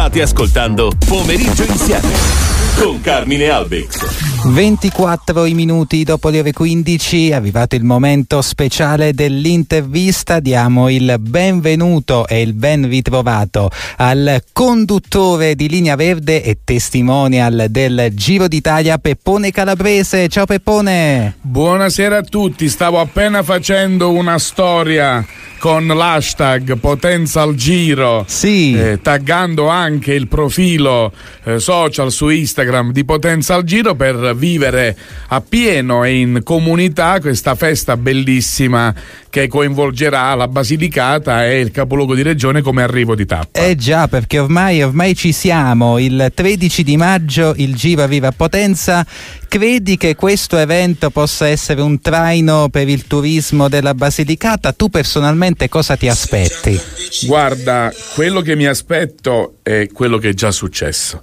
State ascoltando Pomeriggio Insieme con Carmine Albex. 24 minuti dopo le ore 15 è arrivato il momento speciale dell'intervista. Diamo il benvenuto e il ben ritrovato al conduttore di Linea Verde e testimonial del Giro d'Italia Peppone Calabrese. Ciao Peppone! Buonasera a tutti, stavo appena facendo una storia con l'hashtag Potenza al Giro, sì. eh, taggando anche il profilo eh, social su Instagram di Potenza al Giro per vivere appieno e in comunità questa festa bellissima che coinvolgerà la Basilicata e il capoluogo di regione come arrivo di tappa. Eh già, perché ormai, ormai ci siamo. Il 13 di maggio il Giva Viva Potenza. Credi che questo evento possa essere un traino per il turismo della Basilicata? Tu personalmente cosa ti aspetti? Guarda, quello che mi aspetto è quello che è già successo.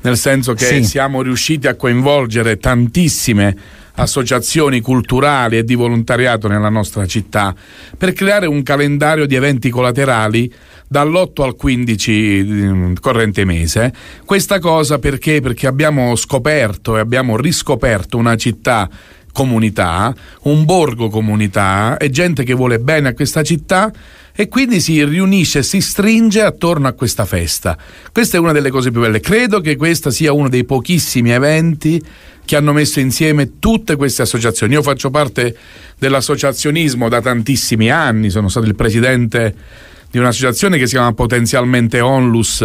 Nel senso che sì. siamo riusciti a coinvolgere tantissime associazioni culturali e di volontariato nella nostra città per creare un calendario di eventi collaterali dall'8 al 15 mm, corrente mese. Questa cosa perché? Perché abbiamo scoperto e abbiamo riscoperto una città comunità, un borgo comunità e gente che vuole bene a questa città e quindi si riunisce, si stringe attorno a questa festa. Questa è una delle cose più belle. Credo che questo sia uno dei pochissimi eventi che hanno messo insieme tutte queste associazioni. Io faccio parte dell'associazionismo da tantissimi anni, sono stato il presidente di un'associazione che si chiama Potenzialmente Onlus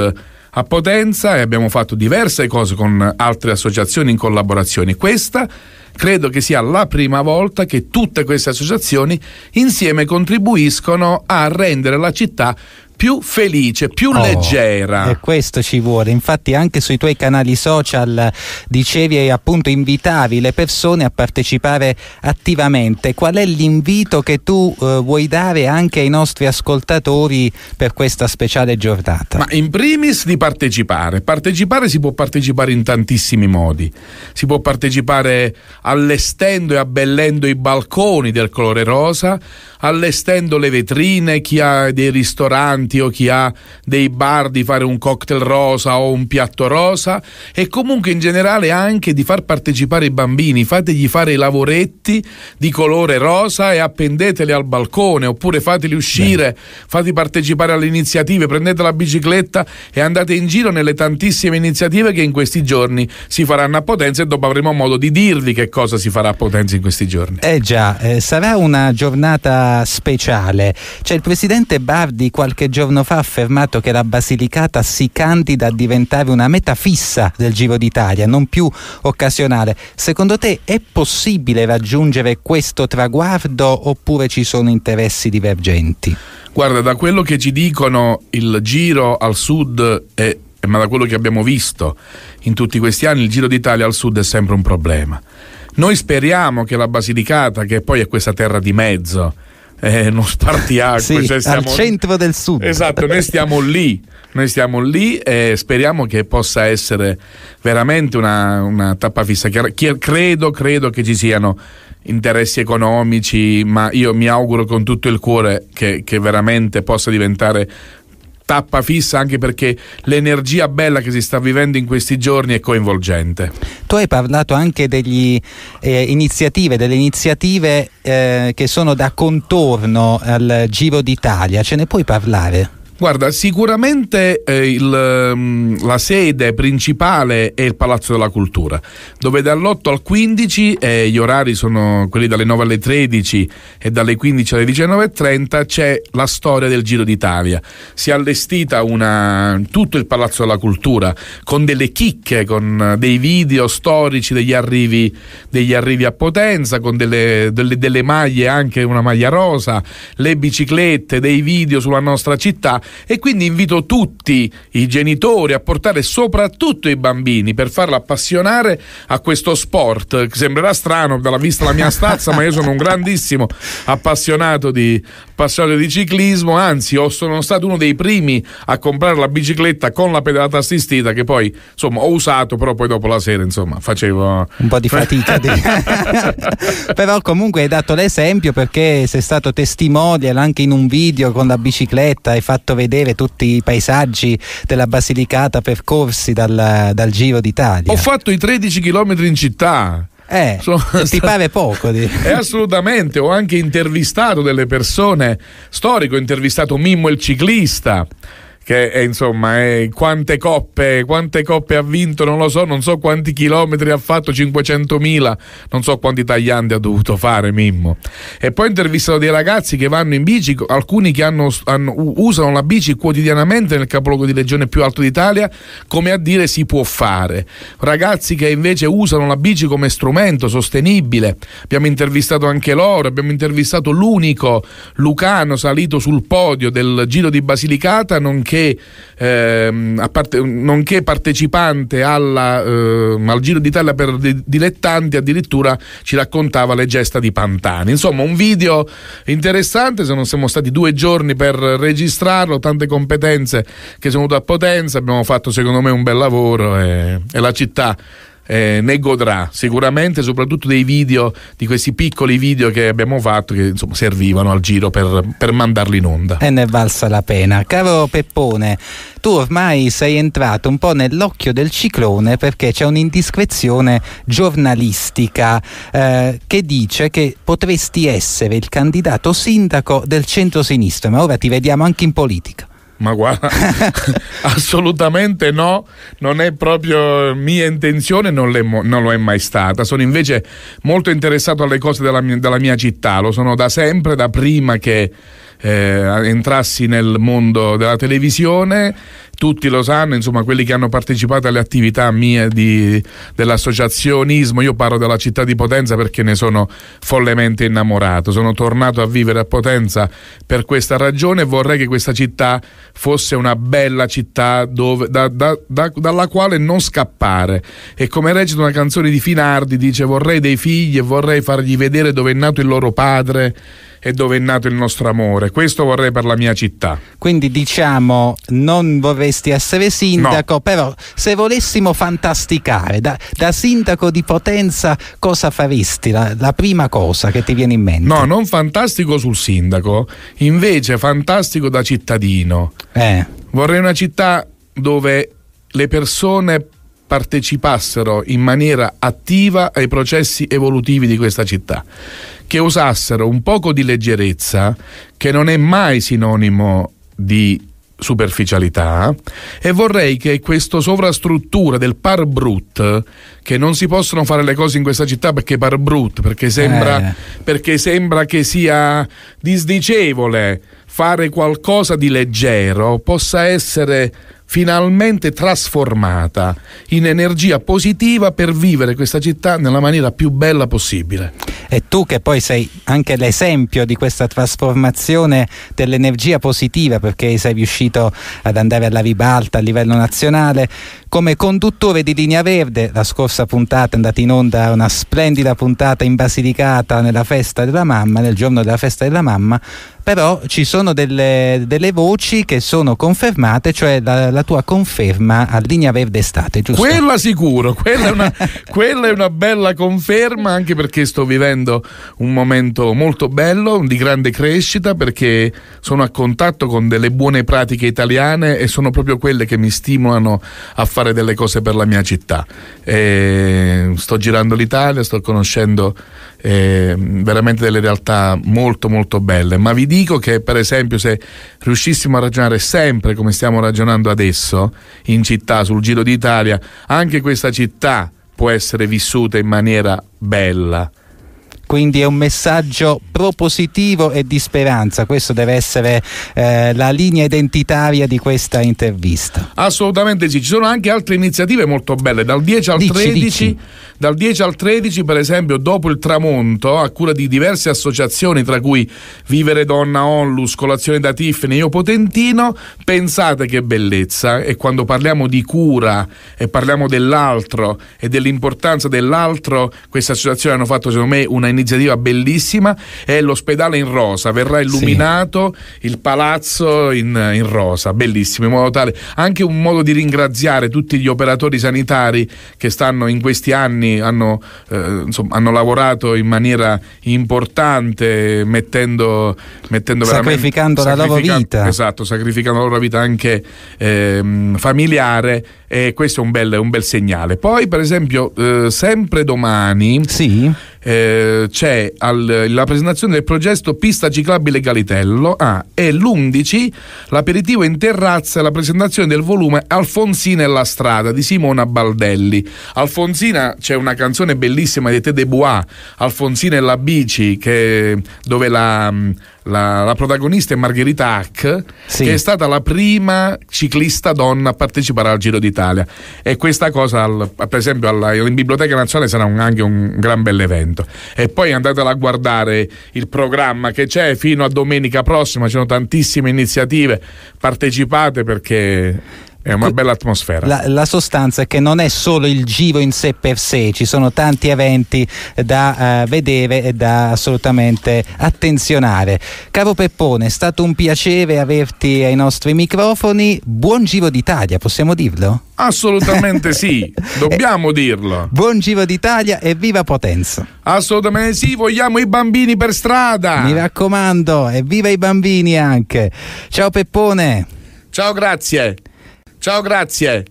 a Potenza e abbiamo fatto diverse cose con altre associazioni in collaborazione. Questa credo che sia la prima volta che tutte queste associazioni insieme contribuiscono a rendere la città più felice, più oh, leggera. E questo ci vuole. Infatti, anche sui tuoi canali social dicevi e appunto invitavi le persone a partecipare attivamente. Qual è l'invito che tu eh, vuoi dare anche ai nostri ascoltatori per questa speciale giornata? Ma in primis di partecipare. Partecipare si può partecipare in tantissimi modi. Si può partecipare allestendo e abbellendo i balconi del colore rosa, allestendo le vetrine, chi ha dei ristoranti amanti o chi ha dei bar di fare un cocktail rosa o un piatto rosa e comunque in generale anche di far partecipare i bambini, fategli fare i lavoretti di colore rosa e appendeteli al balcone oppure fateli uscire, Beh. fate partecipare alle iniziative, prendete la bicicletta e andate in giro nelle tantissime iniziative che in questi giorni si faranno a Potenza e dopo avremo modo di dirvi che cosa si farà a Potenza in questi giorni. Eh già, eh, sarà una giornata speciale. C'è il presidente Bardi qualche giorno giorno fa ha affermato che la Basilicata si candida a diventare una meta fissa del Giro d'Italia, non più occasionale. Secondo te è possibile raggiungere questo traguardo oppure ci sono interessi divergenti? Guarda, da quello che ci dicono il Giro al sud è ma da quello che abbiamo visto in tutti questi anni, il Giro d'Italia al sud è sempre un problema. Noi speriamo che la Basilicata, che poi è questa terra di mezzo, eh, non spartiacque. sì, cioè stiamo... al centro del sud. Esatto, noi stiamo lì, noi stiamo lì e speriamo che possa essere veramente una, una tappa fissa. Credo, credo che ci siano interessi economici, ma io mi auguro con tutto il cuore che, che veramente possa diventare tappa fissa anche perché l'energia bella che si sta vivendo in questi giorni è coinvolgente. Tu hai parlato anche degli, eh, iniziative, delle iniziative eh, che sono da contorno al Giro d'Italia, ce ne puoi parlare? Guarda, sicuramente eh, il, mm, la sede principale è il Palazzo della Cultura, dove dall'8 al 15 eh, gli orari sono quelli dalle 9 alle 13 e dalle 15 alle 19.30 c'è la storia del Giro d'Italia. Si è allestita una, tutto il Palazzo della Cultura con delle chicche, con eh, dei video storici degli arrivi, degli arrivi a Potenza, con delle, delle, delle maglie, anche una maglia rosa, le biciclette, dei video sulla nostra città e quindi invito tutti i genitori a portare soprattutto i bambini per farla appassionare a questo sport. Sembrerà strano dalla vista la mia stazza, ma io sono un grandissimo appassionato di, appassionato di ciclismo, anzi sono stato uno dei primi a comprare la bicicletta con la pedalata assistita che poi insomma ho usato, però poi dopo la sera insomma facevo un po' di fatica. di... però comunque hai dato l'esempio perché sei stato testimonial anche in un video con la bicicletta, hai fatto vedere vedere tutti i paesaggi della Basilicata percorsi dal, dal Giro d'Italia. Ho fatto i 13 km in città. Eh, sono ti pare poco? Di... Eh, assolutamente, ho anche intervistato delle persone, storico ho intervistato Mimmo il ciclista, che è, eh, insomma è, eh, quante, coppe, quante coppe ha vinto non lo so, non so quanti chilometri ha fatto, 500.000, non so quanti taglianti ha dovuto fare Mimmo. E poi ho intervistato dei ragazzi che vanno in bici, alcuni che hanno, hanno, usano la bici quotidianamente nel capoluogo di regione più alto d'Italia, come a dire si può fare. Ragazzi che invece usano la bici come strumento sostenibile, abbiamo intervistato anche loro, abbiamo intervistato l'unico Lucano salito sul podio del Giro di Basilicata, nonché nonché, ehm, parte, nonché partecipante alla, ehm, al Giro d'Italia per dilettanti, addirittura ci raccontava le gesta di Pantani. Insomma, un video interessante, se non siamo stati due giorni per registrarlo, tante competenze che sono venute a potenza, abbiamo fatto secondo me un bel lavoro e, eh, e la città eh, ne godrà sicuramente, soprattutto dei video, di questi piccoli video che abbiamo fatto, che insomma servivano al giro per, per mandarli in onda. E ne è valsa la pena. Caro Peppone, tu ormai sei entrato un po' nell'occhio del ciclone perché c'è un'indiscrezione giornalistica eh, che dice che potresti essere il candidato sindaco del centro-sinistra, ma ora ti vediamo anche in politica. Ma guarda, assolutamente no, non è proprio mia intenzione, non, non, lo è mai stata. Sono invece molto interessato alle cose della mia, della mia città, lo sono da sempre, da prima che eh, entrassi nel mondo della televisione tutti lo sanno, insomma quelli che hanno partecipato alle attività mie di, dell'associazionismo, io parlo della città di Potenza perché ne sono follemente innamorato, sono tornato a vivere a Potenza per questa ragione e vorrei che questa città fosse una bella città dove, da, da, da, dalla quale non scappare e come recita una canzone di Finardi dice vorrei dei figli e vorrei fargli vedere dove è nato il loro padre e dove è nato il nostro amore. Questo vorrei per la mia città. Quindi diciamo, non vorresti essere sindaco, no. però se volessimo fantasticare, da, da, sindaco di Potenza cosa faresti? La, la prima cosa che ti viene in mente? No, non fantastico sul sindaco, invece fantastico da cittadino. Eh. Vorrei una città dove le persone partecipassero in maniera attiva ai processi evolutivi di questa città, che usassero un poco di leggerezza, che non è mai sinonimo di superficialità e vorrei che questa sovrastruttura del par brut che non si possono fare le cose in questa città perché par brut perché sembra, eh. perché sembra che sia disdicevole fare qualcosa di leggero possa essere finalmente trasformata in energia positiva per vivere questa città nella maniera più bella possibile. E tu che poi sei anche l'esempio di questa trasformazione dell'energia positiva perché sei riuscito ad andare alla ribalta a livello nazionale, come conduttore di Linea Verde. La scorsa puntata è andata in onda una splendida puntata in Basilicata nella festa della mamma, nel giorno della festa della mamma però ci sono delle, delle, voci che sono confermate, cioè la, la, tua conferma a linea verde estate, giusto? Quella sicuro, quella è, una, quella è, una, bella conferma anche perché sto vivendo un momento molto bello, di grande crescita perché sono a contatto con delle buone pratiche italiane e sono proprio quelle che mi stimolano a fare fare delle cose per la mia città. E sto girando l'Italia, sto conoscendo eh, veramente delle realtà molto molto belle, ma vi dico che per esempio se riuscissimo a ragionare sempre come stiamo ragionando adesso in città sul Giro d'Italia, anche questa città può essere vissuta in maniera bella quindi è un messaggio propositivo e di speranza. Questo deve essere eh, la linea identitaria di questa intervista. Assolutamente sì, ci sono anche altre iniziative molto belle, dal 10 al, dici, 13, dici. Dal 10 al 13 per esempio dopo il tramonto a cura di diverse associazioni tra cui Vivere Donna Onlus, Colazione da Tiffany, Io Potentino, pensate che bellezza eh? e quando parliamo di cura e parliamo dell'altro e dell'importanza dell'altro, queste associazioni hanno fatto secondo me una iniziativa un'iniziativa bellissima, è l'ospedale in rosa, verrà illuminato sì. il palazzo in, in, rosa, bellissimo, in modo tale anche un modo di ringraziare tutti gli operatori sanitari che stanno in questi anni, hanno, eh, insomma, hanno lavorato in maniera importante, mettendo, mettendo sacrificando la loro vita. Esatto, sacrificando la loro vita anche eh, familiare e questo è un bel, un bel segnale. Poi per esempio eh, sempre domani... Sì eh, c'è al, la presentazione del progetto Pista Ciclabile Galitello ah, e l'11 l'aperitivo in terrazza e la presentazione del volume Alfonsina e la strada di Simona Baldelli. Alfonsina c'è una canzone bellissima di Tede Bois, Alfonsina e la bici, che, dove la, la, la, protagonista è Margherita Hack, sì. che è stata la prima ciclista donna a partecipare al Giro d'Italia. E questa cosa, al, per esempio, alla, in Biblioteca Nazionale sarà un, anche un gran bell'evento appuntamento. E poi andatela a guardare il programma che c'è fino a domenica prossima, ci sono tantissime iniziative, partecipate perché è una bella atmosfera. La, la, sostanza è che non è solo il giro in sé per sé, ci sono tanti eventi da uh, vedere e da assolutamente attenzionare. Caro Peppone, è stato un piacere averti ai nostri microfoni. Buon giro d'Italia, possiamo dirlo? Assolutamente sì, dobbiamo dirlo. Buon giro d'Italia e viva Potenza. Assolutamente sì, vogliamo i bambini per strada. Mi raccomando, e viva i bambini anche. Ciao Peppone. Ciao, grazie. Ciao, grazie.